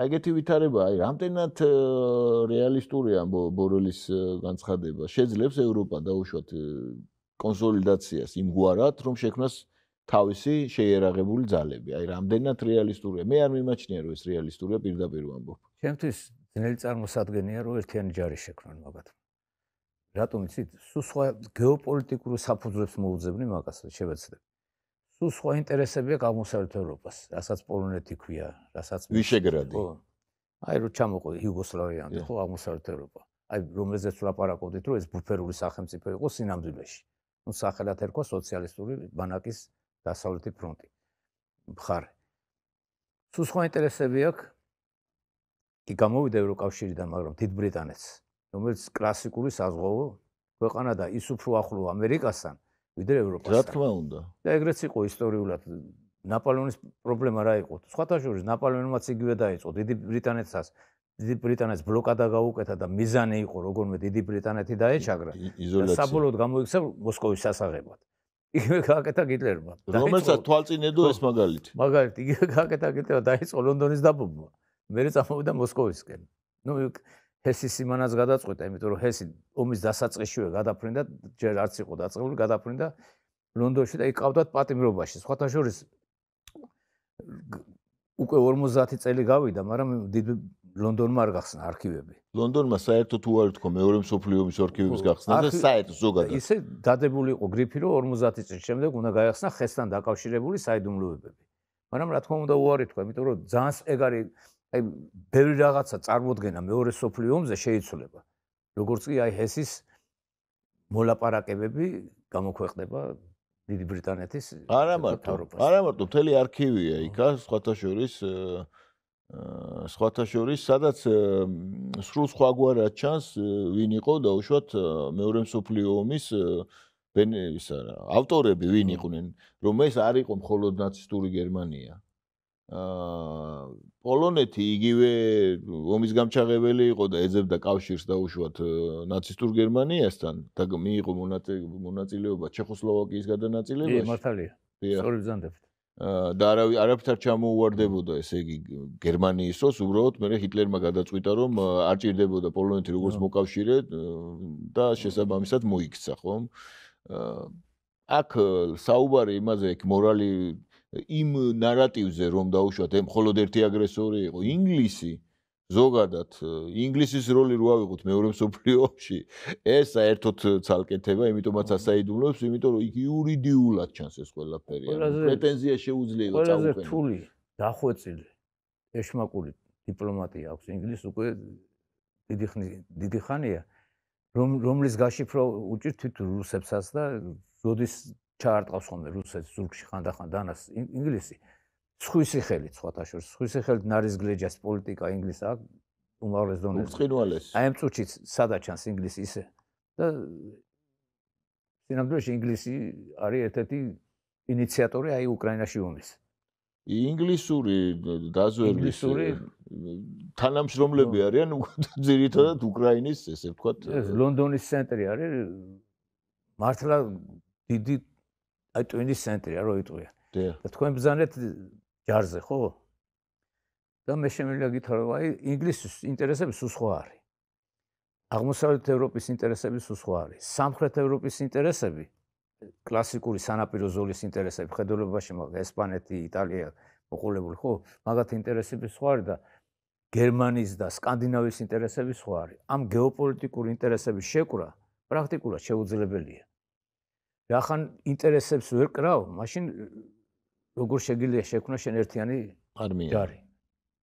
აი ეგეთი ვითარება, აი რამდენად რეალისტურია ბორელის განცხადება. შეძლებს ევროპა დაუშვათ კონსოლიდაციას იმ გوارად, რომ შექმნას თავისი შეერაღებული ძალები. აი რამდენად რეალისტურია. მე არ მიმაჩნია, რომ ეს რეალისტურია პირდაპირ ვამბობ. ჩემთვის ძნელი წარმოსადგენია, რომ ერთიანი ჯარი შექმნან მაგათ. რატომ იცით? სუ სხვა გეოპოლიტიკურ საფუძვლებს მოუძებნი მაგას, შევეცდები. სუ სხვა ინტერესებია გამოსავლეთ ევროპას, რასაც პოლონეთი ქვია, რასაც ვიშეგრადი. აი რო ჩამოყო იუგოსლავიანდე ხო აღმოსავლეთ ევროპა. აი რომელზეც ვლაპარაკობდით, რომ ეს ბუფერული სახელმწიფო იყო სინამდვილეში. ნუ სახელად ერქვა სოციალისტური ბანაკის დასავლეთი ფრონტი. მხარე. სუ სხვა ინტერესები აქვს. კი გამოვიდა ევროკავშირიდან, მაგრამ დიდ ბრიტანეთს, რომელიც კლასიკური საზღვაო ქვეყანა და ის უფრო ახლო ამერიკასთან, ვიდრე ევროპასთან. რა თქმა უნდა. და ეგრეც იყო ისტორიულად ნაპოლეონის პრობლემა რა იყო? სხვათაშორის ნაპოლეონმაც იგივე დაიწყო დიდი ბრიტანეთსაც. დიდი ბრიტანეთს ბლოკადა გაუკეთა და მიზანი იყო როგორმე დიდი ბრიტანეთი დაეჩაგრა. და საბოლოოდ გამოიქცა მოსკოვის სასაღებად. იგივე გააკეთა გიტლერმა. რომელსაც თვალწინედო ეს მაგალითი. მაგალითი იგივე გააკეთა გიტლერმა დაიწყო ლონდონის დაბომბვა. მერე წამოვიდა მოსკოვისკენ. ნუ ჰესის სიმანაც გადაწყვეტა, იმიტომ რომ ჰესი ომის დასაწყისშივე გადაფრინდა, ჯერ არც იყო დაწყებული, გადაფრინდა ლონდონში და იქ ყავდათ პატიმრობაში. სხვათა შორის უკვე 50 წელი გავიდა, მაგრამ დიდ ლონდონმა არ გახსნა არქივები. ლონდონმა საერთოდ უარ თქო მეორე მსოფლიო ომის არქივების გახსნა და საერთოდ ზოგადად. ისე დადებული იყო გრიფი, რომ 50 წელი შემდეგ უნდა გაიხსნა ხესთან დაკავშირებული საიდუმლოებები. მაგრამ რა თქმა უნდა უარი თქვა, იმიტომ რომ ძანს ეგ არის აი ბევრი რაღაცა წარმოადგენა მეორე სოფლიო ომზე შეიძლება. როგორც კი აი ჰესის მოლაპარაკებები გამოქვეყნება დიდი ბრიტანეთის არა მარტო არა მარტო მთელი არქივია იქა სხვათა შორის სხვათა შორის სადაც სრულ სხვაგვარა ჩანს ვინ იყო და უშუალოდ მეორე მსოფლიო ომის ბენ ისა ავტორები ვინ იყვნენ რომ ეს არ იყო მხოლოდ ნაცისტური გერმანია აა პოლონეთი იგივე ომის გამჩაღებელი იყო და ეძებდა კავშირს დაუშვათ э, ნაცისტურ გერმანიასთან და მიიღო მონაწილეობა ჩეხოსლოვაკიის გადანაწილებაში. დიახ, მართალია. სწორი ბრძანდებით. აა და არავი არაფერ ჩამოუვარდებოდა ესე იგი გერმანიისოს, უბრალოდ მე ჰიტლერმა გადაწყვიტა რომ э, არ ჭირდებოდა პოლონეთი როგორც მოკავშირე э, და შესაბამისად მოიქცა, ხომ? აა აქ საუბარი იმაზე, იქ მორალი იმ ნარატივზე რომ დაუშვათ, ე მხოლოდ ერთი აგრესორი იყო ინგლისი. ზოგადად ინგლისის როლი რო ავიღოთ მეორე მსოფლიოში, ეს საერთოდ ცალკეთება, იმიტომაც ასაიდულოს, იმიტომ რომ იურიდიულად ჩანს ეს ყველაფერი. პრეტენზია შეუძლია იყოს წავუკენი. ყველაზე რთული დახვეწილი ეშმაკული დიპლომატია აქვს ინგლისს უკვე დიდი დიდი ხანია რომ რომლის გაშიფრო უჭირთ თვით რუსებსაც და როდის ჩაარტყავს ხომ რუსეთს ზურგში ხანდახან დანას ინგლისი სხვისი ხელით სხვათაშორის სხვისი ხელით ნარის გლეჯას პოლიტიკა ინგლისა უმაღლეს დონეზე უცხინვალეს აი ამ წუთშიც სადაჩანს ინგლისი ისე და სინამდვილეში ინგლისი არის ერთ-ერთი ინიციატორი აი უკრაინაში ომის ინგლისური დაზვერვის ინგლისური თანამშრომლები არიან ძირითადად უკრაინის ესე ვთქვათ ლონდონის ცენტრი არის მართლა დიდი აი ტვინის ცენტრია რო იტყვიან. და თქვენ ბზანეთ ჯარზე ხო? და მე შემიძლია გითხრა, აი ინგლისის ინტერესები სულ სხვა არის. აღმოსავლეთ ევროპის ინტერესები სულ სხვა არის. სამხრეთ ევროპის ინტერესები კლასიკური სანაპირო ზოლის ინტერესები, ხედულებაში მაგ ესპანეთი, იტალია მოყოლებული ხო? მაგათი ინტერესები სხვა არის და გერმანიის და სკანდინავიის ინტერესები სხვა არის. ამ გეოპოლიტიკური ინტერესების შეკრა პრაქტიკულად შეუძლებელია. რახან ინტერესებს ვერ კრავ, მაშინ როგორ შეგიძლია შექმნა შენ ერთიანი არმია? ჯარი.